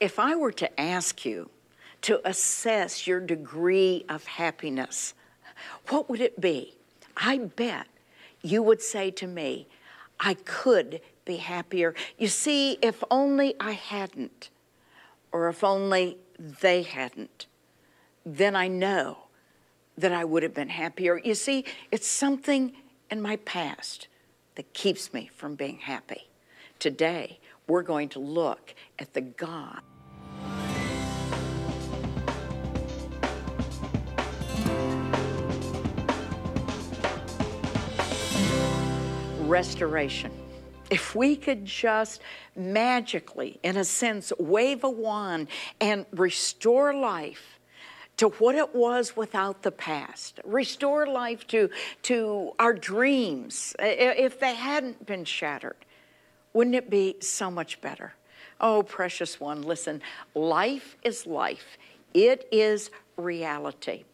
If I were to ask you to assess your degree of happiness, what would it be? I bet you would say to me, I could be happier. You see, if only I hadn't, or if only they hadn't, then I know that I would have been happier. You see, it's something in my past that keeps me from being happy. Today, we're going to look at the God. Restoration. If we could just magically, in a sense, wave a wand and restore life to what it was without the past, restore life to, to our dreams if they hadn't been shattered wouldn't it be so much better? Oh, precious one, listen, life is life, it is reality.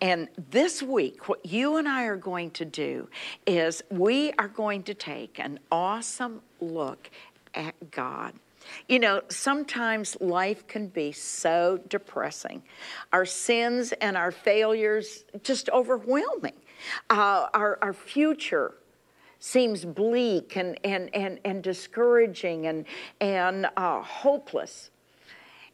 And this week, what you and I are going to do is we are going to take an awesome look at God. You know, sometimes life can be so depressing. Our sins and our failures just overwhelming. Uh, our, our future seems bleak and, and, and, and discouraging and, and uh, hopeless.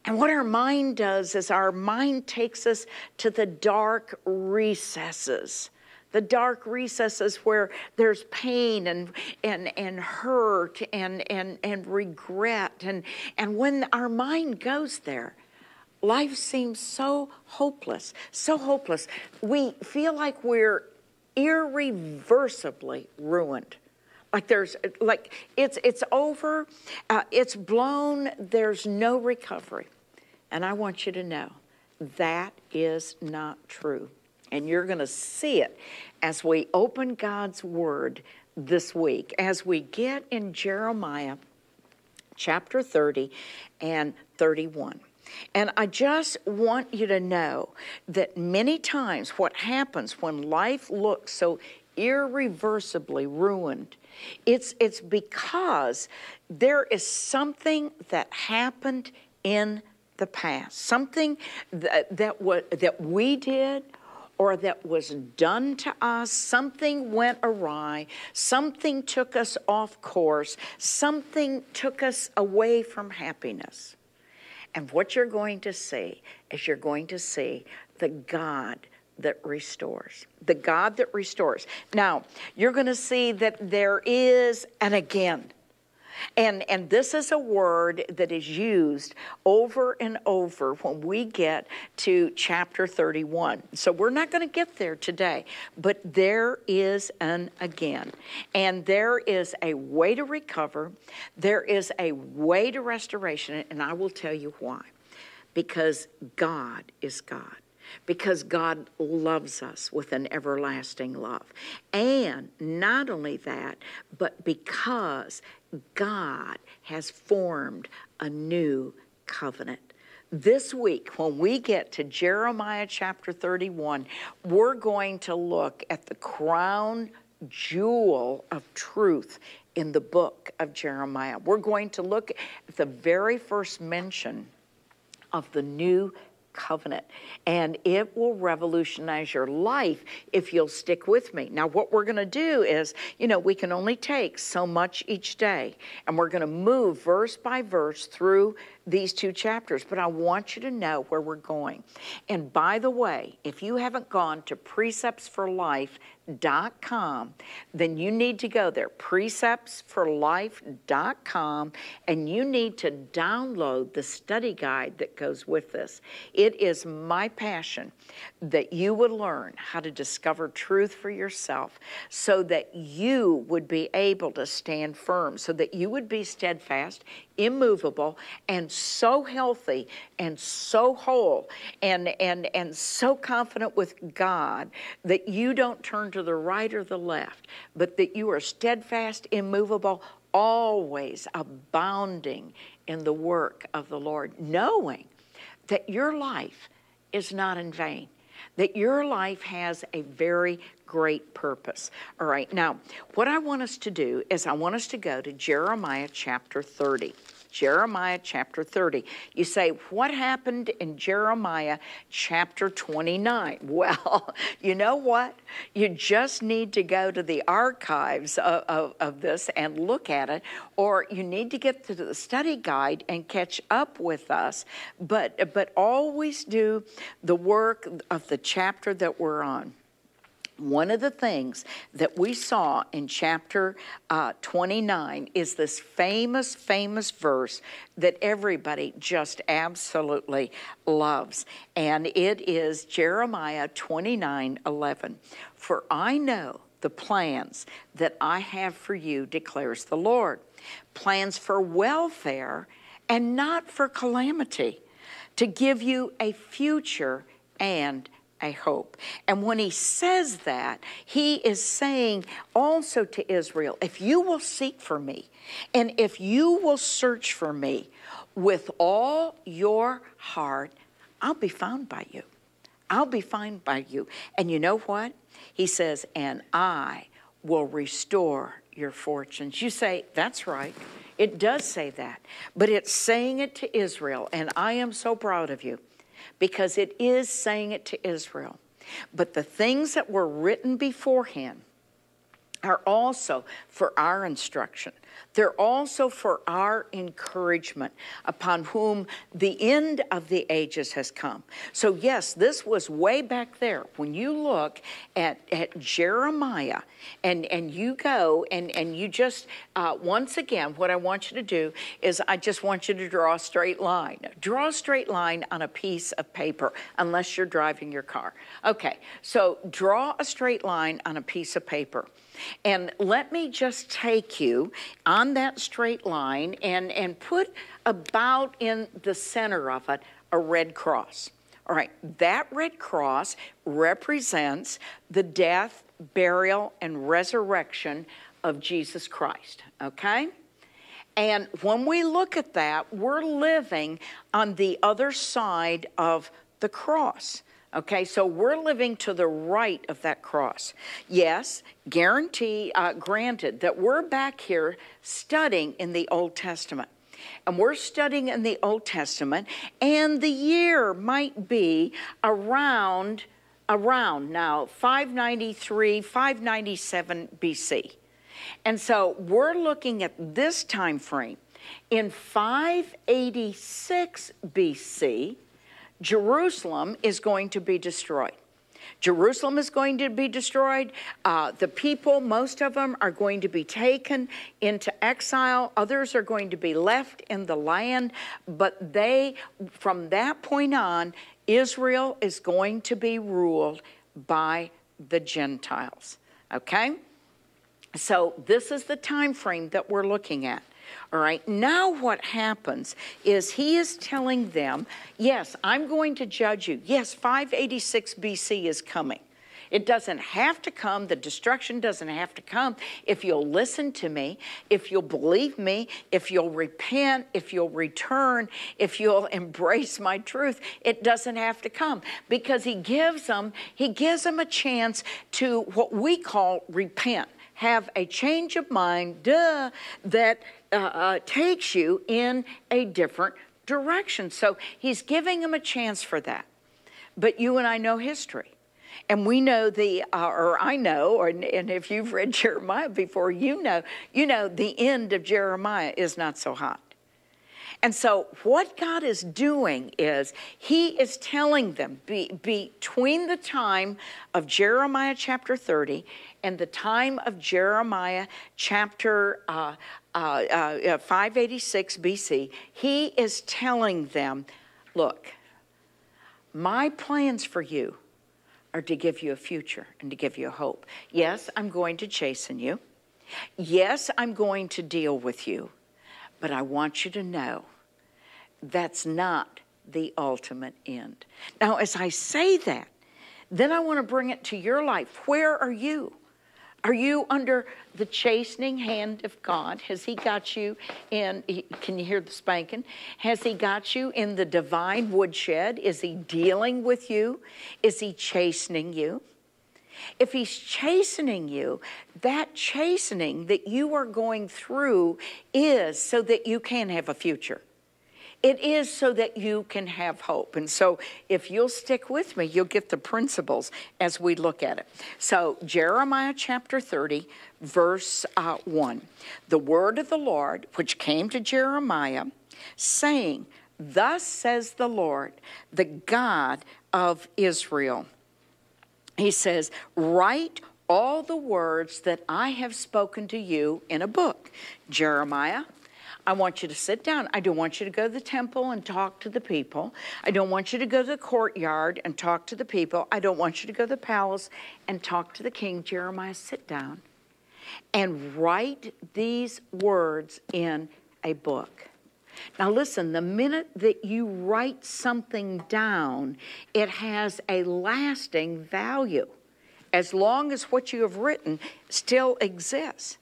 And what our mind does is our mind takes us to the dark recesses. The dark recesses where there's pain and, and, and hurt and, and, and regret. And, and when our mind goes there, life seems so hopeless, so hopeless. We feel like we're irreversibly ruined. Like there's, like it's, it's over, uh, it's blown, there's no recovery. And I want you to know that is not true. And you're going to see it as we open God's Word this week, as we get in Jeremiah chapter 30 and 31. And I just want you to know that many times what happens when life looks so irreversibly ruined, it's, it's because there is something that happened in the past, something that, that, was, that we did or that was done to us, something went awry, something took us off course, something took us away from happiness. And what you're going to see is you're going to see the God that restores. The God that restores. Now, you're going to see that there is an again. And, and this is a word that is used over and over when we get to chapter 31. So we're not going to get there today, but there is an again. And there is a way to recover, there is a way to restoration, and I will tell you why. Because God is God because God loves us with an everlasting love. And not only that, but because God has formed a new covenant. This week, when we get to Jeremiah chapter 31, we're going to look at the crown jewel of truth in the book of Jeremiah. We're going to look at the very first mention of the new covenant. And it will revolutionize your life if you'll stick with me. Now, what we're going to do is, you know, we can only take so much each day, and we're going to move verse by verse through these two chapters, but I want you to know where we're going. And by the way, if you haven't gone to Precepts for Life, preceptsforlife.com, then you need to go there, preceptsforlife.com, and you need to download the study guide that goes with this. It is my passion that you would learn how to discover truth for yourself so that you would be able to stand firm, so that you would be steadfast, immovable, and so healthy and so whole and, and, and so confident with God that you don't turn to the right or the left, but that you are steadfast, immovable, always abounding in the work of the Lord, knowing that your life is not in vain, that your life has a very great purpose. All right, now, what I want us to do is I want us to go to Jeremiah chapter 30. Jeremiah chapter 30. You say, What happened in Jeremiah chapter 29? Well, you know what? You just need to go to the archives of, of, of this and look at it, or you need to get to the study guide and catch up with us. But, but always do the work of the chapter that we're on one of the things that we saw in chapter uh, 29 is this famous, famous verse that everybody just absolutely loves. And it is Jeremiah 29 11. For I know the plans that I have for you, declares the Lord plans for welfare and not for calamity, to give you a future and a hope. And when he says that, he is saying also to Israel, if you will seek for me, and if you will search for me with all your heart, I'll be found by you. I'll be found by you. And you know what? He says, and I will restore your fortunes. You say, that's right. It does say that, but it's saying it to Israel, and I am so proud of you because it is saying it to Israel. But the things that were written beforehand, are also for our instruction. They're also for our encouragement upon whom the end of the ages has come. So, yes, this was way back there. When you look at, at Jeremiah and, and you go and, and you just, uh, once again, what I want you to do is I just want you to draw a straight line. Draw a straight line on a piece of paper, unless you're driving your car. Okay, so draw a straight line on a piece of paper. And let me just take you on that straight line and, and put about in the center of it a red cross. All right, that red cross represents the death, burial, and resurrection of Jesus Christ, okay? And when we look at that, we're living on the other side of the cross. Okay, so we're living to the right of that cross. Yes, guarantee, uh, granted, that we're back here studying in the Old Testament. And we're studying in the Old Testament, and the year might be around, around now, 593, 597 BC. And so we're looking at this time frame. In 586 BC, Jerusalem is going to be destroyed. Jerusalem is going to be destroyed. Uh, the people, most of them, are going to be taken into exile. Others are going to be left in the land. But they, from that point on, Israel is going to be ruled by the Gentiles. Okay? So this is the time frame that we're looking at. All right, now what happens is he is telling them, yes, I'm going to judge you. Yes, 586 BC is coming. It doesn't have to come. The destruction doesn't have to come. If you'll listen to me, if you'll believe me, if you'll repent, if you'll return, if you'll embrace my truth, it doesn't have to come because he gives them, he gives them a chance to what we call repent, have a change of mind, duh, that uh, uh, takes you in a different direction. So he's giving him a chance for that. But you and I know history. And we know the, uh, or I know, or, and if you've read Jeremiah before, you know, you know, the end of Jeremiah is not so hot. And so, what God is doing is He is telling them be, between the time of Jeremiah chapter 30 and the time of Jeremiah chapter uh, uh, uh, uh 586 BC, he is telling them, Look, my plans for you are to give you a future and to give you a hope. Yes, I'm going to chasten you. Yes, I'm going to deal with you. But I want you to know that's not the ultimate end. Now, as I say that, then I want to bring it to your life. Where are you? Are you under the chastening hand of God? Has He got you in? Can you hear the spanking? Has He got you in the divine woodshed? Is He dealing with you? Is He chastening you? If he's chastening you, that chastening that you are going through is so that you can have a future it is so that you can have hope. And so if you'll stick with me, you'll get the principles as we look at it. So Jeremiah chapter 30, verse uh, 1. The word of the Lord, which came to Jeremiah, saying, Thus says the Lord, the God of Israel. He says, Write all the words that I have spoken to you in a book. Jeremiah I want you to sit down. I don't want you to go to the temple and talk to the people. I don't want you to go to the courtyard and talk to the people. I don't want you to go to the palace and talk to the king. Jeremiah, sit down and write these words in a book. Now, listen, the minute that you write something down, it has a lasting value as long as what you have written still exists.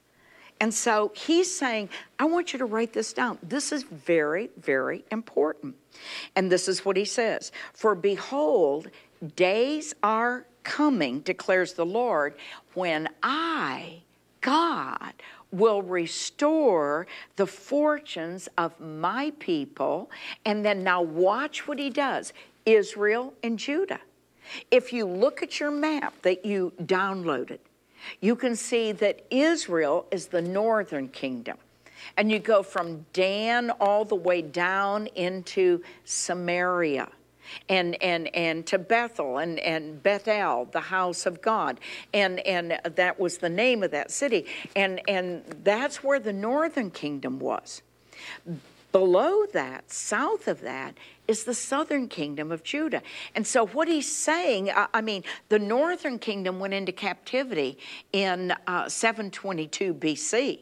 And so he's saying, I want you to write this down. This is very, very important. And this is what he says For behold, days are coming, declares the Lord, when I, God, will restore the fortunes of my people. And then now watch what he does Israel and Judah. If you look at your map that you downloaded, you can see that Israel is the northern kingdom. And you go from Dan all the way down into Samaria and and and to Bethel and and Bethel, the house of God, and and that was the name of that city, and and that's where the northern kingdom was. Below that, south of that, is the southern kingdom of Judah. And so, what he's saying, I mean, the northern kingdom went into captivity in uh, 722 BC.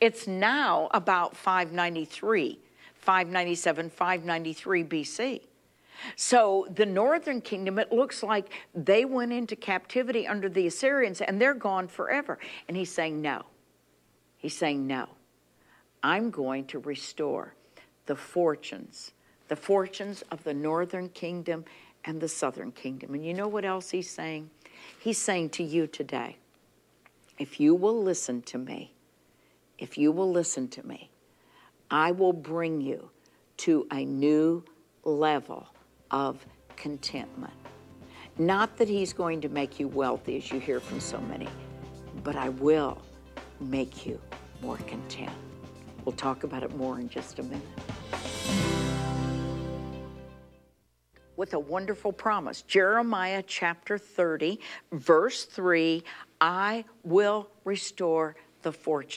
It's now about 593, 597, 593 BC. So the northern kingdom, it looks like they went into captivity under the Assyrians and they're gone forever. And he's saying, no. He's saying, no. I'm going to restore the fortunes, the fortunes of the northern kingdom and the southern kingdom. And you know what else he's saying? He's saying to you today, if you will listen to me, if you will listen to me, I will bring you to a new level of contentment. Not that he's going to make you wealthy, as you hear from so many, but I will make you more content. We'll talk about it more in just a minute. With a wonderful promise, Jeremiah chapter 30, verse 3 I will restore the fortune.